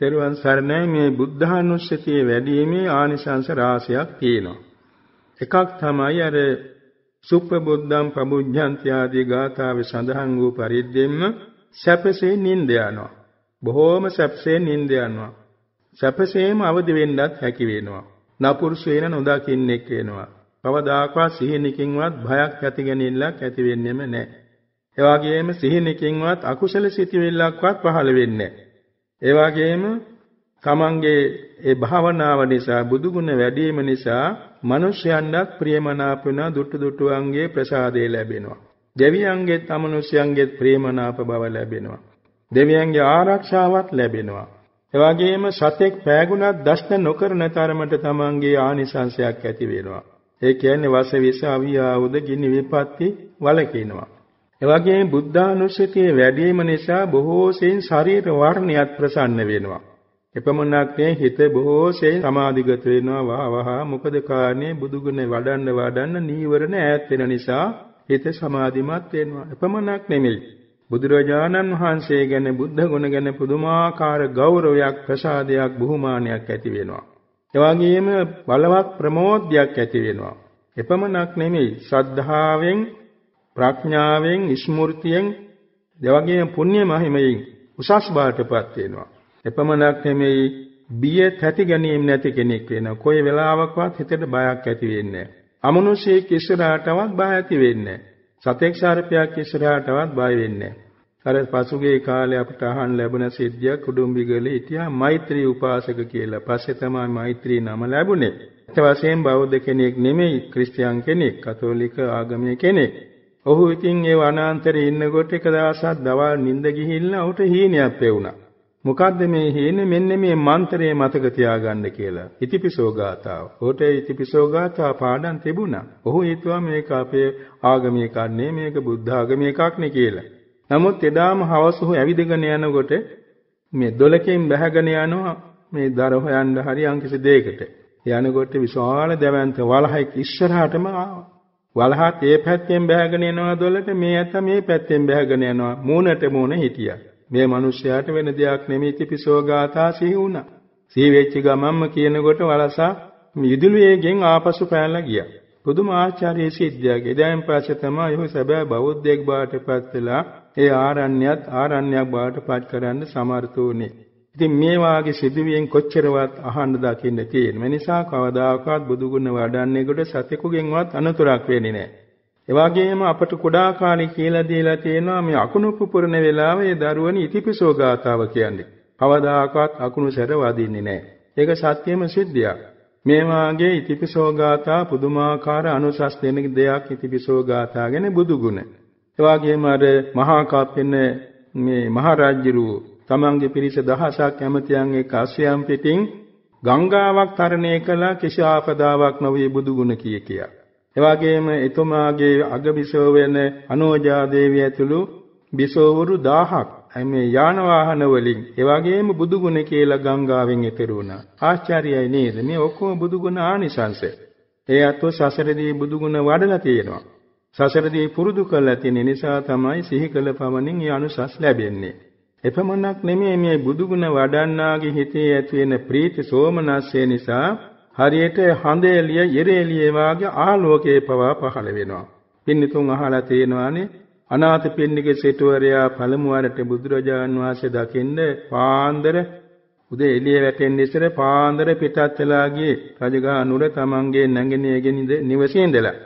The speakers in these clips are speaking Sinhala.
තෙරුවන් සරණයි මේ බුද්ධානුස්සතිය වැඩිීමේ ආනිසංස රාශියක් තියෙනවා. එකක් තමයි අර සුප්පබුද්ධං ප්‍රබුද්ධන්ති ආදී ගාථාවේ සඳහන් වූ පරිද්දෙන්ම සැපසේ නිින්ද යනවා. බොහෝම සැපසේ නිින්ද යනවා. සැපසේම අවදි වෙන්නත් හැකි වෙනවා. නපුරුෂේන නොදකින්නෙක් වෙනවා. කවදාකවත් සිහිනකින්වත් භයක් ඇති ගැනීමක් ඇති වෙන්නේම නැහැ. එවාගෙම සිහිනකින්වත් අකුසල සිතිවිල්ලක්වත් පහළ වෙන්නේ නැහැ. ඒ වගේම තමන්ගේ ඒ භාවනාව නිසා බුදුගුණ වැඩිම නිසා මිනිස්යන්වත් ප්‍රියමනාප වෙන දුට්ටු දුට්ටුවන්ගේ ප්‍රසාදය ලැබෙනවා. දෙවියන්ගේත් අමනුෂ්‍යයන්ගේත් ප්‍රියමනාප බව ලැබෙනවා. දෙවියන්ගේ ආරක්ෂාවක් ලැබෙනවා. එවාගෙම සතෙක් පෑගුණත් දෂ්ට නොකරන තරමට තමන්ගේ ආනිසංශයක් ඇති වෙනවා. ඒ කියන්නේ වස විස අවියාවුද ගිනි විපත්ති වලකිනවා. එවැගේම බුද්ධානුස්සතිය වැඩි නිසා බොහෝ සෙයින් ශරීර වර්ණයත් ප්‍රසන්න වෙනවා. එපමණක් නෙවෙයි හිත බොහෝ සෙයින් සමාධිගත වෙනවා වහවහා මොකද කාරණේ බුදුගුණ වඩන්න වඩන්න නීවරණ ඈත් වෙන නිසා හිත සමාධිමත් වෙනවා. එපමණක් නෙමෙයි බුදුරජාණන් වහන්සේ ගැන බුද්ධ ගුණ ගැන පුදුමාකාර ගෞරවයක් ප්‍රසාදයක් බුහුමානයක් ඇති වෙනවා. එවාගේම බලවත් ප්‍රමෝදයක් ඇති වෙනවා. එපමණක් නෙමෙයි ශ්‍රද්ධාවෙන් ප්‍රඥාවෙන් ස්මෘතියෙන් දෙවගේම පුණ්‍ය මහිමයෙන් උසස් බාටපත් වෙනවා. එපමණක් නෙමෙයි බිය තැති ගැනීම නැති කෙනෙක් වෙනවා. කොයි වෙලාවකවත් හිතට බයක් ඇති වෙන්නේ නැහැ. අමනුෂ්‍යයෙක් ඉස්සරහටවත් බය ඇති වෙන්නේ නැහැ. සතෙක් සර්පයක් ඉස්සරහටවත් බය වෙන්නේ අර පසුගිය කාලේ අපට අහන්න ලැබුණ සිද්ධිය කුඩුම්බිගලේ හිටියා මෛත්‍රී උපාසක කියලා. පස්සේ තමයි මෛත්‍රී නම ලැබුණේ. ඒ වශයෙන් බෞද්ධ කෙනෙක් නෙමෙයි ක්‍රිස්තියානි කෙනෙක්, කතෝලික ආගමේ කෙනෙක්. ඔහු ඉතින් ඒ වනාන්තරේ ඉන්නකොට එක දවසක් දවල් නිින්ද ගිහිල්ලා ඔහුට හීනයක් ලැබුණා. මොකද්ද මේ හීනේ? මෙන්න මේ මන්ත්‍රය මතක තියාගන්න කියලා. ඉතිපිසෝ ගාතාව. ඔහුට ඉතිපිසෝ ගාතාව පාඩම් තිබුණා. ඔහු හිතුවා මේක අපේ ආගමේ කන්නේ මේක බුද්ධ ආගමේ එකක් නේ කියලා. නමුත් එදාම හවස ඔහු ඇවිදගෙන යනකොට මේ දොලකෙන් බැහැගෙන යනවා මේ දර හොයන්න හරි අංකිසි දෙයකට. යනකොට විශාල දැවැන්ත වලහයක ඉස්සරහටම ආවා. වලහත් ඒ පැත්තෙන් බැහැගෙන යනවා දොළට මේ ඇත මේ පැත්තෙන් බැහැගෙන යනවා මූණට මූණ හිටියා. මේ මිනිස්යාට වෙන දෙයක් නෙමෙයි තිපිසෝ ගාථා සිහි වුණා. සිහි වෙච්ච ගමම්ම කියනකොට වලසා විදුලියෙන් ආපසු පෑනලා ගියා. පුදුම ආචාර්ය සිද්ධියක්. එදායින් පස්සේ තමයි ඔහු සැබෑ බෞද්ධයෙක් බවට පත් වෙලා ඒ ආරණ්‍යයත් ආරණ්‍යයක් බවට පත් කරන්න සමර්ථ වුණේ. ඉතින් මේ වාගේ සිදුවියෙන් කොච්චරවත් අහන්න දකින්න තියෙන. මේ නිසා කවදාකවත් බුදු ගුණ වඩන්නේකොට සතෙකුගෙන්වත් අනතුරක් වෙන්නේ නැහැ. ඒ වගේම අපට කුඩා කාලේ කියලා දීලා තියෙනවා මේ අකුණු පුපුරන වෙලාවේ දරුවනි ඉතිපිසෝ ගාතාව කියන්නේ. කවදාකවත් අකුණු සැර වදින්නේ නැහැ. ඒක සත්‍යෙම සිද්ධියක්. මේ වාගේ ඉතිපිසෝ ගාතා පුදුමාකාර අනුසස් දෙන දෙයක් ඉතිපිසෝ ගාතා ගැන බුදු ගුණ. ඒ වගේම අර මහා කප්පෙන මේ මහරජ්ජරුවෝ තමන්ගේ පිරිස දහසක් ඇමතියන් එක් අශ්වයන් පිටින් ගංගාවක් තරණය කළා කිසි ආපදාවක් නොවේ බුදු ගුණ කී කියා. එවාගේම එතුමාගේ අගබිසෝ වෙන අනෝජා දේවිය ඇතුළු බිසෝවරු 1000ක් මේ යාන වාහන වලින් ඒ වගේම බුදු ගුණ කියලා ගංගාවෙන් එතෙරු වුණා. ආශ්චර්යයි නේද? මේ ඔක්කොම බුදු ගුණ ආනිසංස. ඒ අතෝ සසරදී බුදු ගුණ වඩලා තියෙනවා. සසරදී පුරුදු කරලා තියෙන නිසා තමයි සිහි කළ පමණින් මේ අනුසස් ලැබෙන්නේ. එපමණක් නෙමෙයි මේ බුදුගුණ වඩන්නාගේ හිතේ ඇති වෙන ප්‍රීති සෝමනස්සය නිසා හරියට හඳ එළිය ඉර එළිය වාගේ ආලෝකයේ පවා පහළ වෙනවා. පින්නිතුන් අහලා තියෙනවානේ අනාථ පින්නික සිටුවරයා පළමු වරට බුදුරජාන් වහන්සේ දකින්න පාන්දර උදේ එළිය වැටෙන්න ඉස්සර පාන්දර පිටත් වෙලා ගියේ රජගහ නුර තමන්ගේ නැගණියගේ නිවසේ ඉඳලා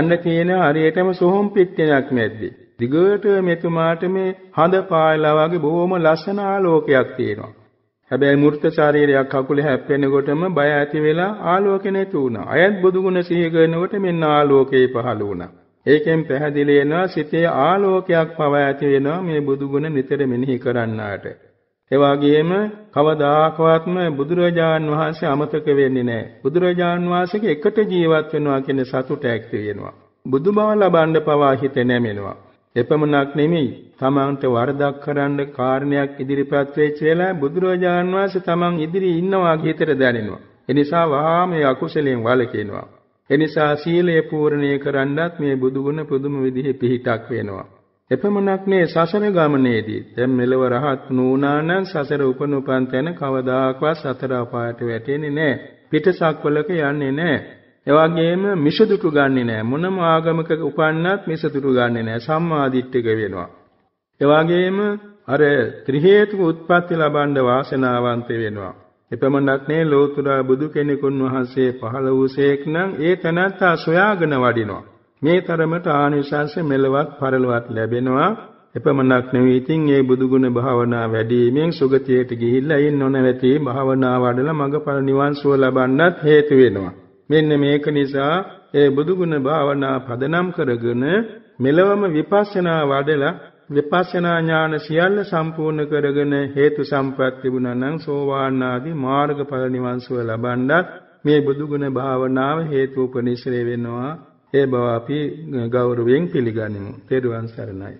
යන්න තියෙන හරියටම සොහොන් පිටියක් නැද්දි දිගට මෙතුමාට මේ හඳ පායලා වගේ බොහොම ලස්සන ආලෝකයක් තියෙනවා. හැබැයි මූර්ත ශරීරයක් අකුලේ හැප්පෙනකොටම බය ඇති වෙලා ආලෝකෙ නැතු වුණා. අයත් බුදුගුණ සිහි කරනකොට මෙන්න ආලෝකේ පහළ වුණා. ඒකෙන් පැහැදිලි වෙනවා සිතේ ආලෝකයක් පව ඇති වෙනවා මේ බුදුගුණ නිතර මෙනෙහි කරන්නාට. ඒ වගේම කවදාකවත්ම බුදුරජාන් වහන්සේ අමතක වෙන්නේ නැහැ. බුදුරජාන් වහන්සේගේ එකට ජීවත් වෙනවා කියන සතුට ඇක්ති වෙනවා. බුදු බව ලබන්න පවා හිත නැමෙනවා. එපමණක් නෙමෙයි තමන්ට වරදක් කරන්න කාරණයක් ඉදිරිපත් වෙච්ච වෙලාව බුදුරජාන් වහන්සේ තමන් ඉදිරියේ ඉන්නවා කියතර දැනෙනවා. ඒ නිසා වහා මේ අකුසලයෙන් වළකිනවා. ඒ නිසා සීලය පූර්ණේ කරන්නත් මේ බුදුගුණ පුදුම විදිහේ පිහිටක් වෙනවා. එපමණක් නේ සසර ගමනේදී දැන් මෙලව රහත් නුණා නම් සසර උපනුපන් තැන කවදාකවත් සතර අපායට වැටෙන්නේ නැහැ. පිටසක්වලක යන්නේ නැහැ. එවැගේම මිසදුටු ගන්නෙ නෑ මොනම ආගමක උපන්නත් මිසදුටු ගන්නෙ නෑ සම්මාදිට්ඨික වෙනවා. එවැගේම අර ත්‍රි හේතුක උත්පත්ති ලබන්න වාසනාවන්ත වෙනවා. එපමණක් නේ ලෝතර බුදු කෙනෙකුන් වහන්සේ පහළ වූසේක් නම් ඒ තනත්තා සොයාගෙන වඩිනවා. මේ තරමට ආනිසංස මෙලවත් පරලවත් ලැබෙනවා. එපමණක් නෙවෙයි ඉතින් මේ බුදුගුණ භාවනා වැඩිමෙන් සුගතියට ගිහිල්ලා ඒ නොනවති භාවනා වඩලා මඟඵල නිවන් සුව ලබන්නත් හේතු වෙනවා. මෙන්න මේක නිසා ඒ බුදුගුණ භාවනා පදනම් කරගෙන මෙලවම විපස්සනා වඩලා විපස්සනා ඥාන සියල්ල සම්පූර්ණ කරගෙන හේතු සම්පත් තිබුණා නම් සෝවාන් ආදී මාර්ගඵල නිවන් සුව ලබන්නත් මේ බුදුගුණ භාවනාව හේතු උපනිශ්‍රේ වෙනවා ඒ බව අපි ගෞරවයෙන් පිළිගනිමු. තෙරුවන් සරණයි.